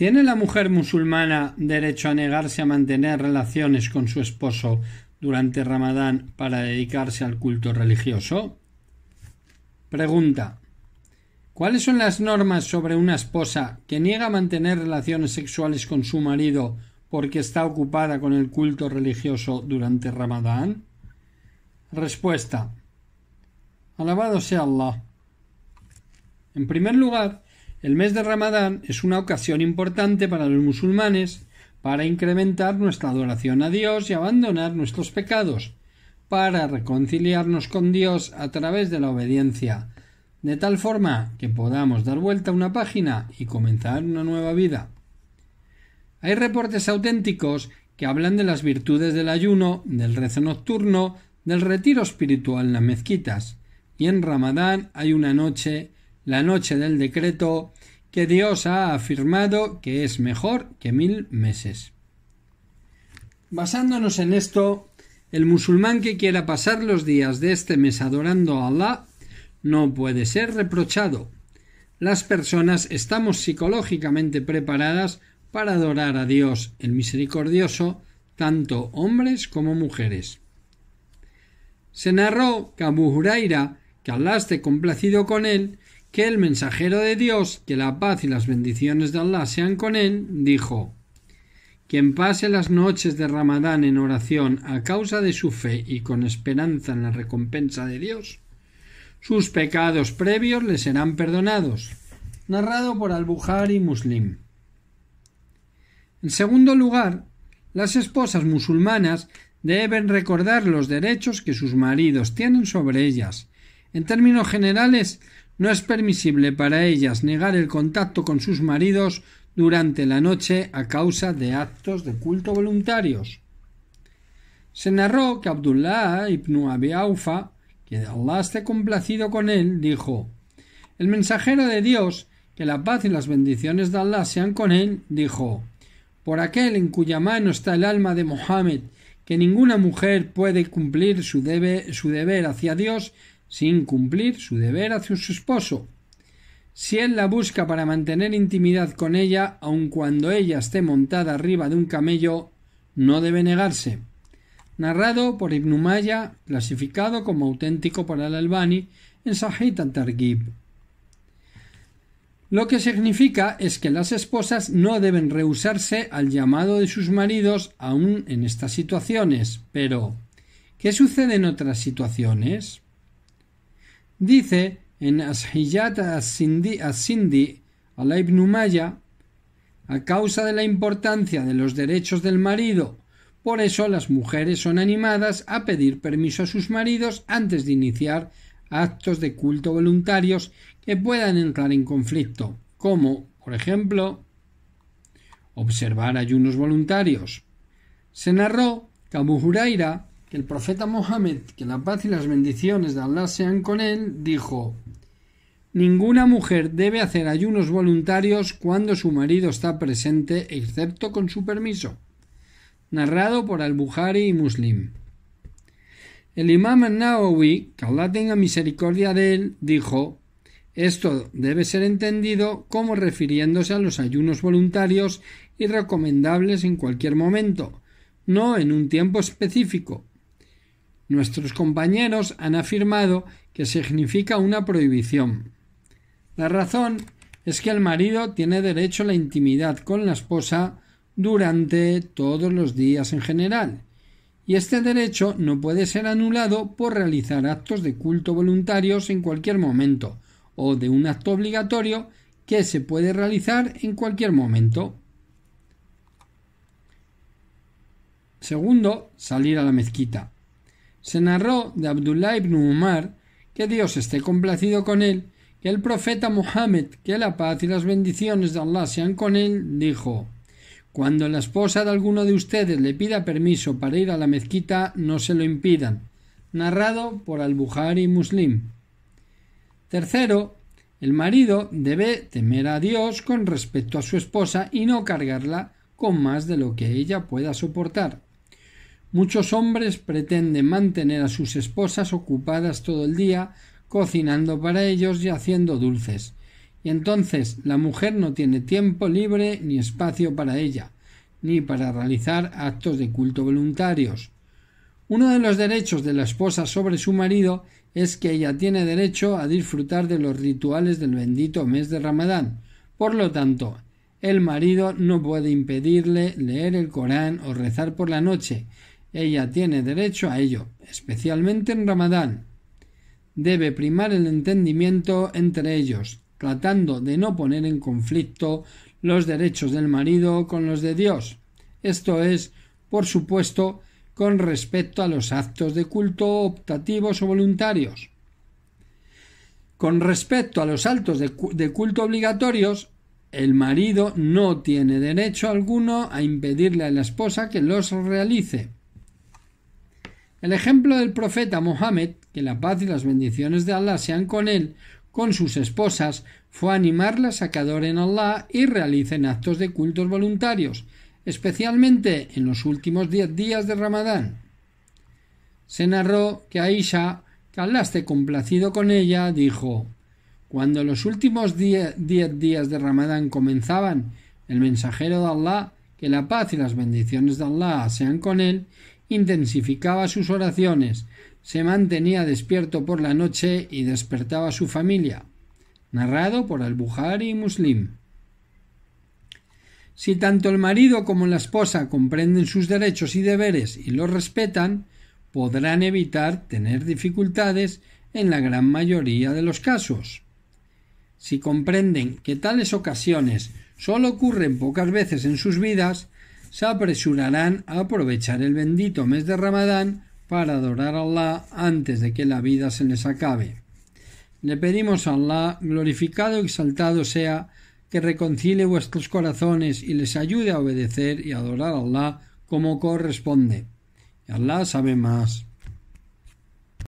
¿Tiene la mujer musulmana derecho a negarse a mantener relaciones con su esposo durante Ramadán para dedicarse al culto religioso? Pregunta. ¿Cuáles son las normas sobre una esposa que niega mantener relaciones sexuales con su marido porque está ocupada con el culto religioso durante Ramadán? Respuesta. Alabado sea Allah. En primer lugar, el mes de Ramadán es una ocasión importante para los musulmanes para incrementar nuestra adoración a Dios y abandonar nuestros pecados, para reconciliarnos con Dios a través de la obediencia, de tal forma que podamos dar vuelta a una página y comenzar una nueva vida. Hay reportes auténticos que hablan de las virtudes del ayuno, del rezo nocturno, del retiro espiritual en las mezquitas, y en Ramadán hay una noche, la noche del decreto, que Dios ha afirmado que es mejor que mil meses. Basándonos en esto, el musulmán que quiera pasar los días de este mes adorando a Allah no puede ser reprochado. Las personas estamos psicológicamente preparadas para adorar a Dios el misericordioso, tanto hombres como mujeres. Se narró que Abu Huraira, que Allah esté complacido con él, que el mensajero de Dios, que la paz y las bendiciones de Allah sean con él, dijo Quien pase las noches de Ramadán en oración a causa de su fe y con esperanza en la recompensa de Dios, sus pecados previos le serán perdonados. Narrado por Al-Bukhari Muslim. En segundo lugar, las esposas musulmanas deben recordar los derechos que sus maridos tienen sobre ellas. En términos generales, no es permisible para ellas negar el contacto con sus maridos durante la noche a causa de actos de culto voluntarios. Se narró que Abdullah ibn Abi Aufa, que Allah esté complacido con él, dijo El mensajero de Dios, que la paz y las bendiciones de Allah sean con él, dijo Por aquel en cuya mano está el alma de Mohammed, que ninguna mujer puede cumplir su deber hacia Dios sin cumplir su deber hacia su esposo. Si él la busca para mantener intimidad con ella, aun cuando ella esté montada arriba de un camello, no debe negarse. Narrado por Ibn Umayya, clasificado como auténtico por Al Albani en Sahih al Lo que significa es que las esposas no deben rehusarse al llamado de sus maridos aún en estas situaciones, pero ¿qué sucede en otras situaciones? Dice en Ashiyat as-Sindi al Ibn a causa de la importancia de los derechos del marido, por eso las mujeres son animadas a pedir permiso a sus maridos antes de iniciar actos de culto voluntarios que puedan entrar en conflicto, como, por ejemplo, observar ayunos voluntarios. Se narró que Abu que el profeta Mohammed, que la paz y las bendiciones de Allah sean con él, dijo Ninguna mujer debe hacer ayunos voluntarios cuando su marido está presente, excepto con su permiso. Narrado por Al-Bukhari y Muslim. El imam al-Nawawi, que Allah tenga misericordia de él, dijo esto debe ser entendido como refiriéndose a los ayunos voluntarios y recomendables en cualquier momento, no en un tiempo específico, Nuestros compañeros han afirmado que significa una prohibición. La razón es que el marido tiene derecho a la intimidad con la esposa durante todos los días en general, y este derecho no puede ser anulado por realizar actos de culto voluntarios en cualquier momento, o de un acto obligatorio que se puede realizar en cualquier momento. Segundo, salir a la mezquita. Se narró de Abdullah ibn Umar que Dios esté complacido con él, que el profeta Mohammed, que la paz y las bendiciones de Allah sean con él, dijo Cuando la esposa de alguno de ustedes le pida permiso para ir a la mezquita, no se lo impidan. Narrado por Al-Bukhari Muslim. Tercero, el marido debe temer a Dios con respecto a su esposa y no cargarla con más de lo que ella pueda soportar. Muchos hombres pretenden mantener a sus esposas ocupadas todo el día cocinando para ellos y haciendo dulces. Y entonces la mujer no tiene tiempo libre ni espacio para ella, ni para realizar actos de culto voluntarios. Uno de los derechos de la esposa sobre su marido es que ella tiene derecho a disfrutar de los rituales del bendito mes de Ramadán. Por lo tanto, el marido no puede impedirle leer el Corán o rezar por la noche, ella tiene derecho a ello, especialmente en Ramadán. Debe primar el entendimiento entre ellos, tratando de no poner en conflicto los derechos del marido con los de Dios. Esto es, por supuesto, con respecto a los actos de culto optativos o voluntarios. Con respecto a los actos de, culto obligatorios, el marido no tiene derecho alguno a impedirle a la esposa que los realice. El ejemplo del profeta Mohammed, que la paz y las bendiciones de Allah sean con él, con sus esposas, fue animarlas a que adoren Allah y realicen actos de cultos voluntarios, especialmente en los últimos diez días de Ramadán. Se narró que Aisha, que Allah esté complacido con ella, dijo Cuando los últimos diez, días de Ramadán comenzaban, el mensajero de Allah, que la paz y las bendiciones de Allah sean con él, intensificaba sus oraciones, se mantenía despierto por la noche y despertaba a su familia. Narrado por al y Muslim. Si tanto el marido como la esposa comprenden sus derechos y deberes y los respetan, podrán evitar tener dificultades en la gran mayoría de los casos. Si comprenden que tales ocasiones solo ocurren pocas veces en sus vidas, se apresurarán a aprovechar el bendito mes de Ramadán para adorar a Allah antes de que la vida se les acabe. Le pedimos a Allah, glorificado y exaltado sea, que reconcile vuestros corazones y les ayude a obedecer y adorar a Allah como corresponde. Allah sabe más.